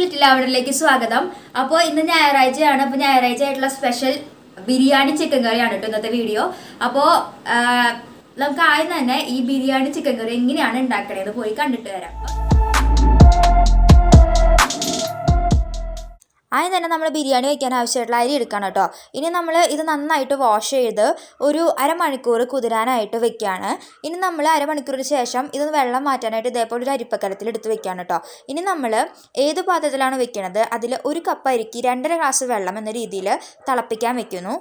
complete ലാവഡറിലേക്ക് സ്വാഗതം അപ്പോൾ ഇന്ന് ഞായറാഴ്ചയാണ് അപ്പോൾ ഞായറാഴ്ച ആയിട്ടുള്ള സ്പെഷ്യൽ ബിരിയാണി ചിക്കൻ കറിയാണ് കേട്ടോ ഇന്നത്തെ വീഡിയോ അപ്പോൾ നമുക്ക് ആദ്യം തന്നെ ഈ ബിരിയാണി ചിക്കൻ കറി എങ്ങനെയാണ് ഉണ്ടാക്കണേന്ന് പോയി കണ്ടിട്ട് വരാം ആദ്യം തന്നെ നമ്മൾ ബിരിയാണി വയ്ക്കാൻ ആവശ്യമായിട്ടുള്ള അരി എടുക്കണം കേട്ടോ ഇനി നമ്മൾ ഇത് നന്നായിട്ട് വാഷ് ചെയ്ത് ഒരു അരമണിക്കൂർ കുതിരാനായിട്ട് വെക്കുകയാണ് ഇനി നമ്മൾ അരമണിക്കൂറിന് ശേഷം ഇത് വെള്ളം മാറ്റാനായിട്ട് ഇതേപോലെ ഒരു അരിപ്പക്കലത്തിൽ എടുത്ത് വെക്കുകയാണ് കേട്ടോ ഇനി നമ്മൾ ഏത് പാത്രത്തിലാണ് വെക്കുന്നത് അതിൽ ഒരു കപ്പ് അരിക്ക് രണ്ടര ഗ്ലാസ് വെള്ളം എന്ന രീതിയിൽ തിളപ്പിക്കാൻ വെക്കുന്നു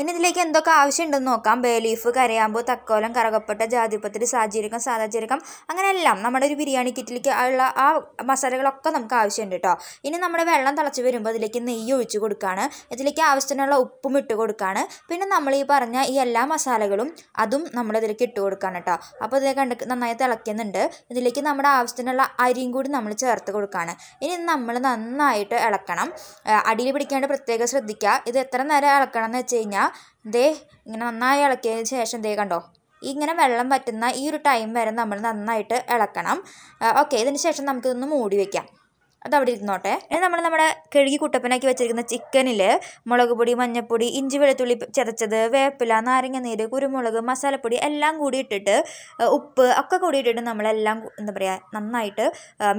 ഇനി ഇതിലേക്ക് എന്തൊക്കെ ആവശ്യമുണ്ടെന്ന് നോക്കാം ബേലീഫ് കരയാമ്പ് തക്കോലം കറകപ്പെട്ട ജാതിപത്രി സാജീരകം സാദാജീരകം അങ്ങനെ എല്ലാം നമ്മുടെ ഒരു ബിരിയാണി കിറ്റിലേക്ക് ഉള്ള ആ മസാലകളൊക്കെ നമുക്ക് ആവശ്യമുണ്ട് കേട്ടോ ഇനി നമ്മുടെ വെള്ളം തിളച്ച് വരുമ്പോൾ അതിലേക്ക് നെയ്യ് ഒഴിച്ച് കൊടുക്കുകയാണ് ഇതിലേക്ക് ആവശ്യത്തിനുള്ള ഉപ്പും ഇട്ട് കൊടുക്കുകയാണ് പിന്നെ നമ്മൾ ഈ പറഞ്ഞ ഈ എല്ലാ മസാലകളും അതും നമ്മൾ ഇട്ട് കൊടുക്കുകയാണ് കേട്ടോ അപ്പോൾ ഇതിലേക്ക് കണ്ട് നന്നായി തിളയ്ക്കുന്നുണ്ട് ഇതിലേക്ക് നമ്മുടെ ആവശ്യത്തിനുള്ള അരിയും കൂടി നമ്മൾ ചേർത്ത് കൊടുക്കുകയാണ് ഇനി നമ്മൾ നന്നായിട്ട് ഇളക്കണം അടിയിൽ പിടിക്കാണ്ട് പ്രത്യേകം ശ്രദ്ധിക്കുക ഇത് എത്ര നേരം ഇളക്കണം എന്ന് വെച്ച് കഴിഞ്ഞാൽ ദേ ഇങ്ങനെ നന്നായി ഇളക്കിയതിന് ശേഷം ദേ കണ്ടോ ഇങ്ങനെ വെള്ളം പറ്റുന്ന ഈ ഒരു ടൈം വരെ നമ്മൾ നന്നായിട്ട് ഇളക്കണം ഓക്കെ ഇതിന് ശേഷം നമുക്കിതൊന്ന് മൂടി വയ്ക്കാം അവിടെ ഇരുന്നോട്ടെ ഇനി നമ്മൾ നമ്മുടെ കഴുകി കുട്ടപ്പനാക്കി വെച്ചിരിക്കുന്ന ചിക്കനിൽ മുളക് പൊടി മഞ്ഞൾപ്പൊടി ഇഞ്ചി വെളുത്തുള്ളി ചതച്ചത് വേപ്പില നാരങ്ങ നീര് കുരുമുളക് മസാലപ്പൊടി എല്ലാം കൂടി ഇട്ടിട്ട് ഉപ്പ് ഒക്കെ കൂടി ഇട്ടിട്ട് നമ്മളെല്ലാം എന്താ പറയുക നന്നായിട്ട്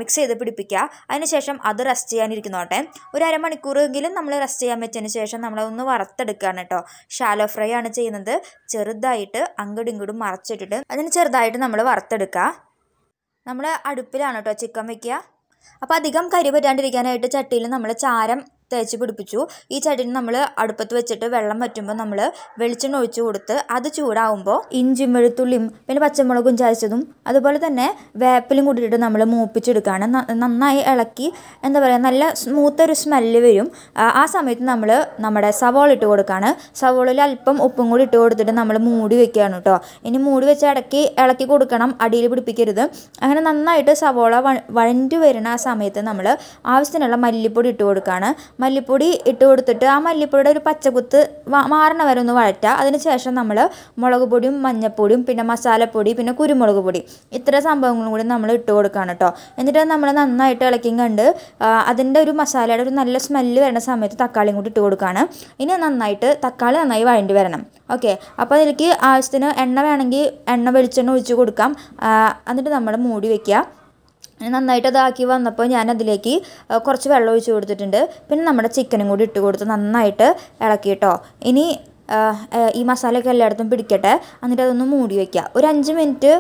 മിക്സ് ചെയ്ത് പിടിപ്പിക്കുക അതിനുശേഷം അത് റെസ്റ്റ് ചെയ്യാനിരിക്കുന്നോട്ടെ ഒരു അരമണിക്കൂറെങ്കിലും നമ്മൾ റെസ്റ്റ് ചെയ്യാൻ വെച്ചതിന് ശേഷം നമ്മളൊന്ന് വറുത്തെടുക്കുകയാണ് കേട്ടോ ഷാലോ ഫ്രൈ ആണ് ചെയ്യുന്നത് ചെറുതായിട്ട് അങ്ങോട്ടും ഇങ്ങോട്ടും മറച്ചിട്ടിട്ട് അതിന് ചെറുതായിട്ട് നമ്മൾ വറുത്തെടുക്കുക നമ്മൾ അടുപ്പിലാണ് കേട്ടോ ചിക്കൻ വയ്ക്കുക അപ്പോൾ അധികം കരി പറ്റാണ്ടിരിക്കാനായിട്ട് ചട്ടിയിൽ നമ്മൾ ചാരം തേച്ച് പിടിപ്പിച്ചു ഈ ചട്ടിനി നമ്മൾ അടുപ്പത്ത് വെച്ചിട്ട് വെള്ളം വറ്റുമ്പോൾ നമ്മൾ വെളിച്ചെണ്ണ ഒഴിച്ചു കൊടുത്ത് അത് ചൂടാവുമ്പോൾ ഇഞ്ചിയും വെളുത്തുള്ളിയും പിന്നെ പച്ചമുളകും ചായച്ചതും അതുപോലെ തന്നെ വേപ്പിലും കൂട്ടിയിട്ട് നമ്മൾ മൂപ്പിച്ചെടുക്കുകയാണ് നന്നായി ഇളക്കി എന്താ പറയുക നല്ല സ്മൂത്ത് ഒരു സ്മെല്ല് വരും ആ സമയത്ത് നമ്മൾ നമ്മുടെ സവോള ഇട്ട് കൊടുക്കുകയാണ് സവോളയിൽ അല്പം ഉപ്പും കൂടി ഇട്ട് കൊടുത്തിട്ട് നമ്മൾ മൂടി വെക്കുകയാണ് കേട്ടോ ഇനി മൂടി വെച്ച് ഇടയ്ക്ക് ഇളക്കി കൊടുക്കണം അടിയിൽ പിടിപ്പിക്കരുത് അങ്ങനെ നന്നായിട്ട് സവോള വഴണ്ടി വരുന്ന ആ സമയത്ത് നമ്മൾ ആവശ്യത്തിനുള്ള മല്ലിപ്പൊടി ഇട്ട് കൊടുക്കുകയാണ് മല്ലിപ്പൊടി ഇട്ട് കൊടുത്തിട്ട് ആ മല്ലിപ്പൊടിയുടെ ഒരു പച്ചകുത്ത് മാറണ വരെ ഒന്ന് വഴറ്റുക അതിനുശേഷം നമ്മൾ മുളക് പൊടിയും മഞ്ഞൾപ്പൊടിയും പിന്നെ മസാലപ്പൊടി പിന്നെ കുരുമുളക് പൊടി ഇത്ര സംഭവങ്ങളും കൂടി നമ്മൾ ഇട്ട് കൊടുക്കുകയാണ് കേട്ടോ എന്നിട്ട് നമ്മൾ നന്നായിട്ട് ഇളക്കിയും കണ്ട് അതിൻ്റെ ഒരു മസാലയുടെ ഒരു നല്ല സ്മെല്ല് വരുന്ന സമയത്ത് തക്കാളിയും കൂടി ഇട്ട് കൊടുക്കുകയാണ് ഇനി നന്നായിട്ട് തക്കാളി നന്നായി വഴണ്ടി വരണം ഓക്കെ അപ്പോൾ അതിലേക്ക് ആവശ്യത്തിന് എണ്ണ വേണമെങ്കിൽ എണ്ണ വെളിച്ചെണ്ണ ഒഴിച്ച് കൊടുക്കാം എന്നിട്ട് നമ്മൾ മൂടി വയ്ക്കുക നന്നായിട്ട് അതാക്കി വന്നപ്പോൾ ഞാനതിലേക്ക് കുറച്ച് വെള്ളം ഒഴിച്ച് കൊടുത്തിട്ടുണ്ട് പിന്നെ നമ്മുടെ ചിക്കനും കൂടി ഇട്ട് കൊടുത്ത് നന്നായിട്ട് ഇളക്കി കേട്ടോ ഇനി ഈ മസാലയൊക്കെ എല്ലായിടത്തും പിടിക്കട്ടെ എന്നിട്ട് അതൊന്ന് മൂടി വയ്ക്കുക ഒരു അഞ്ച് മിനിറ്റ്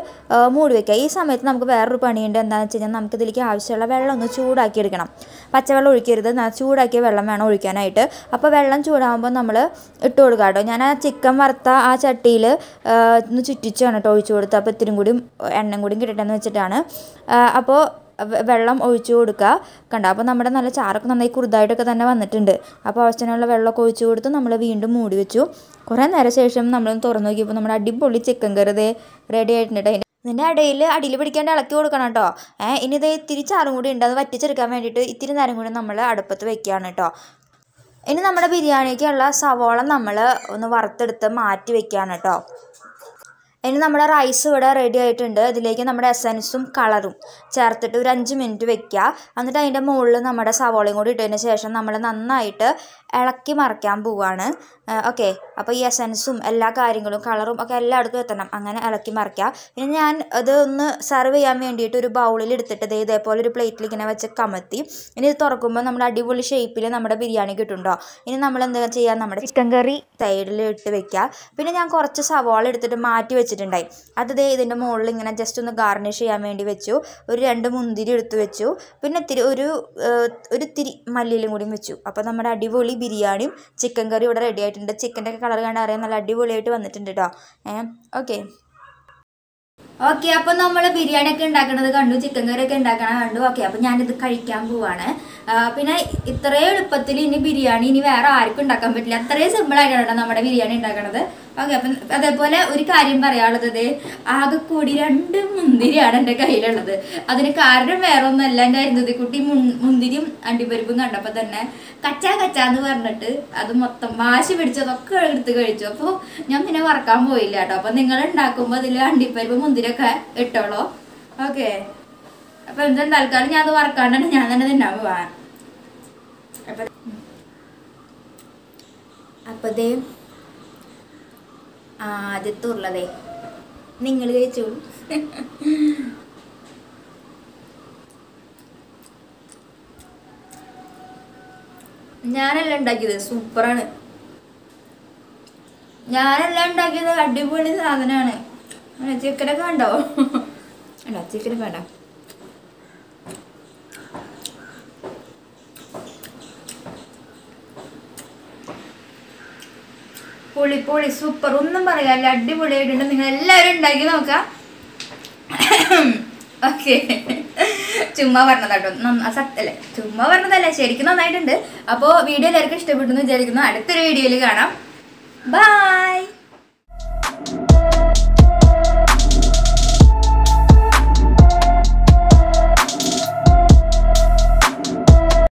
മൂടി വയ്ക്കുക ഈ സമയത്ത് നമുക്ക് വേറൊരു പണിയുണ്ട് എന്താണെന്ന് വെച്ച് കഴിഞ്ഞാൽ നമുക്ക് ഇതിലേക്ക് ആവശ്യമുള്ള വെള്ളം ഒന്ന് ചൂടാക്കി എടുക്കണം പച്ചവെള്ളം ഒഴിക്കരുത് ചൂടാക്കിയ വെള്ളം വേണം ഒഴിക്കാനായിട്ട് അപ്പോൾ വെള്ളം ചൂടാകുമ്പോൾ നമ്മൾ ഇട്ട് കൊടുക്കുക കേട്ടോ ഞാൻ ആ ചിക്കൻ വറുത്ത ആ ചട്ടിയിൽ ഒന്ന് ചുറ്റിച്ചാണ് കേട്ടോ ഒഴിച്ചു കൊടുത്ത് അപ്പോൾ ഇത്തിരി കൂടി എണ്ണയും കൂടി കിട്ടട്ടെ എന്ന് വെച്ചിട്ടാണ് അപ്പോൾ വെള്ളം ഒഴിച്ചു കൊടുക്കുക കണ്ട അപ്പോൾ നമ്മുടെ നല്ല ചാറൊക്കെ നന്നായി കുറുതായിട്ടൊക്കെ തന്നെ വന്നിട്ടുണ്ട് അപ്പോൾ ആവശ്യത്തിനുള്ള വെള്ളമൊക്കെ ഒഴിച്ചു കൊടുത്ത് നമ്മൾ വീണ്ടും മൂടി വെച്ചു കുറേ നേരം ശേഷം നമ്മൾ തുറന്നു നോക്കിയപ്പോൾ നമ്മുടെ അടിപൊളി ചിക്കൻ കറി റെഡി ആയിട്ടുണ്ട് നിന്റെ ഇടയിൽ അടിയിൽ പിടിക്കാണ്ട് ഇളക്കി കൊടുക്കണം കേട്ടോ ഏഹ് ഇനി ഇത് ഇത്തിരി ചാറും കൂടി ഉണ്ട് അത് വറ്റിച്ചെടുക്കാൻ വേണ്ടിയിട്ട് ഇത്തിരി നേരം കൂടി നമ്മൾ അടുപ്പത്ത് വെക്കുകയാണ് കേട്ടോ ഇനി നമ്മുടെ ബിരിയാണിക്കുള്ള സവോള നമ്മൾ ഒന്ന് വറുത്തെടുത്ത് മാറ്റി വെക്കുകയാണ് കേട്ടോ ഇനി നമ്മുടെ റൈസ് ഇവിടെ റെഡി ആയിട്ടുണ്ട് ഇതിലേക്ക് നമ്മുടെ എസൻസും കളറും ചേർത്തിട്ട് ഒരു അഞ്ച് മിനിറ്റ് വെക്കുക എന്നിട്ട് അതിൻ്റെ മുകളിൽ നമ്മുടെ സവോളയും കൂടി ഇട്ടതിന് ശേഷം നമ്മൾ നന്നായിട്ട് ഇളക്കി മറിക്കാൻ പോവുകയാണ് ഓക്കെ അപ്പോൾ ഈ എസൻസും എല്ലാ കാര്യങ്ങളും കളറും ഒക്കെ എല്ലായിടത്തും എത്തണം അങ്ങനെ ഇളക്കി മറിക്കുക ഇനി ഞാൻ അത് ഒന്ന് സെർവ് ചെയ്യാൻ വേണ്ടിയിട്ട് ഒരു ബൗളിൽ എടുത്തിട്ട് ഇത് ഇതേപോലെ ഒരു പ്ലേറ്റിൽ ഇങ്ങനെ വെച്ച് കമത്തി ഇനി ഇത് തുറക്കുമ്പോൾ നമ്മുടെ അടിപൊളി ഷേപ്പിൽ നമ്മുടെ ബിരിയാണി കിട്ടുന്നുണ്ടോ ഇനി നമ്മൾ എന്താ ചെയ്യുക നമ്മുടെ ചിക്കൻ കറി സൈഡിൽ ഇട്ട് വെക്കുക പിന്നെ ഞാൻ കുറച്ച് സവോള എടുത്തിട്ട് മാറ്റി വെച്ചിട്ട് വെച്ചിട്ടുണ്ടായി അതേ ഇതിൻ്റെ മുകളിൽ ഇങ്ങനെ ജസ്റ്റ് ഒന്ന് ഗാർണിഷ് ചെയ്യാൻ വേണ്ടി വെച്ചു ഒരു രണ്ട് മുന്തിരി എടുത്ത് വെച്ചു പിന്നെ തിരി ഒരു ഒരു തിരി മല്ലിയിലും കൂടിയും വെച്ചു അപ്പോൾ നമ്മുടെ അടിപൊളി ബിരിയാണിയും ചിക്കൻ കറിയും ഇവിടെ റെഡി ആയിട്ടുണ്ട് ചിക്കൻ്റെ ഒക്കെ കളർ കണ്ട് അറിയാൻ നല്ല അടിപൊളിയായിട്ട് വന്നിട്ടുണ്ട് കേട്ടോ ഏഹ് ഓക്കെ ഓക്കെ അപ്പൊ നമ്മൾ ബിരിയാണി ഒക്കെ ഉണ്ടാക്കണത് കണ്ടു ചിക്കൻ കറി ഒക്കെ ഉണ്ടാക്കണത് കണ്ടു ഓക്കെ അപ്പൊ ഞാനിത് കഴിക്കാൻ പോവാണ് പിന്നെ ഇത്രയും എളുപ്പത്തിൽ ഇനി ബിരിയാണി ഇനി വേറെ ആർക്കും ഉണ്ടാക്കാൻ പറ്റില്ല അത്രയും സിമ്പിൾ ആയിട്ടാണ് നമ്മുടെ ബിരിയാണി ഉണ്ടാക്കണത് ഓക്കെ അപ്പം അതേപോലെ ഒരു കാര്യം പറയാനുള്ളത് കൂടി രണ്ട് മുന്തിരിയാണ് എൻ്റെ കയ്യിലുള്ളത് അതിന് കാരണം വേറെ ഒന്നല്ല എൻ്റെ അരുന്നതിക്കുട്ടി മുന്തിരിയും അണ്ടിപ്പരിപ്പും കണ്ടപ്പോൾ തന്നെ കച്ചാ കച്ചാന്ന് പറഞ്ഞിട്ട് അത് മൊത്തം വാശി പിടിച്ചതൊക്കെ എടുത്ത് കഴിച്ചു അപ്പോൾ ഞാൻ പിന്നെ വറക്കാൻ പോയില്ല കേട്ടോ അപ്പം നിങ്ങൾ ഉണ്ടാക്കുമ്പോൾ അതിൽ അണ്ടിപ്പരിപ്പ് മുന്തിരിയൊക്കെ ഇട്ടോളോ ഓക്കെ അപ്പം എന്താ തൽക്കാലം ഞാൻ അത് വറക്കാണ്ടാണ് ഞാൻ തന്നെ തിന്നാൻ പോവാൻ അപ്പം അതേ ആദ്യത്തെ ഉള്ളതേ നിങ്ങൾ കഴിച്ചോളൂ ഞാനല്ല ഉണ്ടാക്കിയത് സൂപ്പറാണ് ഞാനല്ല ഉണ്ടാക്കിയത് അടിപൊളി സാധനമാണ് ചിക്കനൊക്കെ ഉണ്ടോ ഉണ്ടോ ചിക്കനൊക്കെ ഉണ്ടോ പൊളി പൊളി സൂപ്പർ ഒന്നും പറയാല്ല അടിപൊളിയായിട്ടുണ്ട് നിങ്ങൾ എല്ലാവരും ഉണ്ടാക്കി നോക്കാം ഓക്കെ ചുമ്മാ പറഞ്ഞതാട്ടോ സത്യല്ലേ ചുമ്മാ പറഞ്ഞതല്ല ശരിക്കും നന്നായിട്ടുണ്ട് അപ്പോൾ വീഡിയോ എല്ലാവർക്കും ഇഷ്ടപ്പെട്ടു എന്ന് വിചാരിക്കുന്നു അടുത്തൊരു വീഡിയോയിൽ കാണാം ബായ്